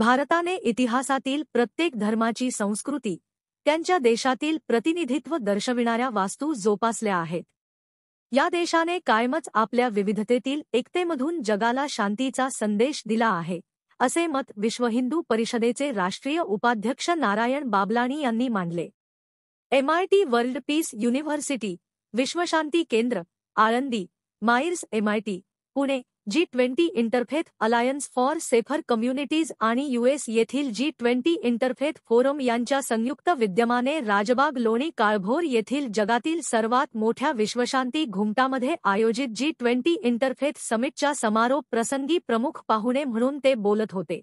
भारताने इतिहासातील प्रत्येक धर्माची संस्कृती त्यांच्या देशातील प्रतिनिधित्व दर्शविणाऱ्या वास्तू जोपासल्या आहेत या देशाने कायमच आपल्या विविधतेतील एकतेमधून जगाला शांतीचा संदेश दिला आहे असे मत विश्व हिंदू परिषदेचे राष्ट्रीय उपाध्यक्ष नारायण बाबलाणी यांनी मांडले एमआयटी वर्ल्ड पीस युनिव्हर्सिटी विश्वशांती केंद्र Alandi MAEER's MIT Pune G twenty Interfaith Alliance for Safer Communities आणि यूएस येथील जी ट्वेंटी इंटरफेथ फोरम यांच्या संयुक्त विद्यमाने राजबाग लोणी काळभोर येथील जगातील सर्वात मोठ्या विश्वशांती घुमटामध्ये आयोजित जी ट्वेंटी इंटरफेथ समिटच्या समारोप प्रसंगी प्रमुख पाहुणे म्हणून ते बोलत होते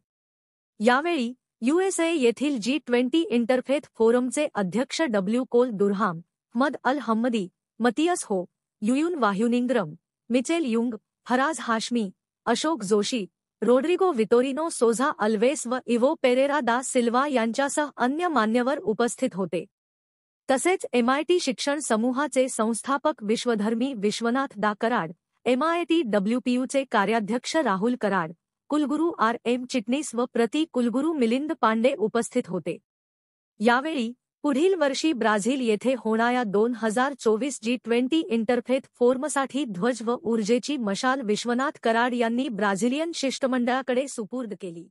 यावेळी यूएसए येथील जी ट्वेंटी इंटरफेथ फोरमचे अध्यक्ष डब्ल्यू कोल दुरहाम मद अल Hammadi Matius Ho Yuyun Wahyuningrum Michel Yung हराज Hashmi Ashok Joshi Rodrigo Vitorino Souza Alves व इवो पेरेरा दा सिल्वा यांच्यासह अन्य मान्यवर उपस्थित होते तसेच एमआयटी शिक्षण समूहाचे संस्थापक विश्वधर्मी विश्वनाथ दा कराड एमआयटी डब्ल्यूपीयूचे कार्याध्यक्ष राहुल कराड कुलगुरू आर एम चिटणीस व प्रति कुलगुरू मिलिंद पांडे उपस्थित होते यावेळी पुढील वर्षी ब्राझील येथे होणाऱ्या दोन हजार चोवीस जी ट्वेंटी इंटरफेथ फोर्मसाठी ध्वज व ऊर्जेची मशाल विश्वनाथ कराड यांनी ब्राझिलियन शिष्टमंडळाकडे सुपूर्द केली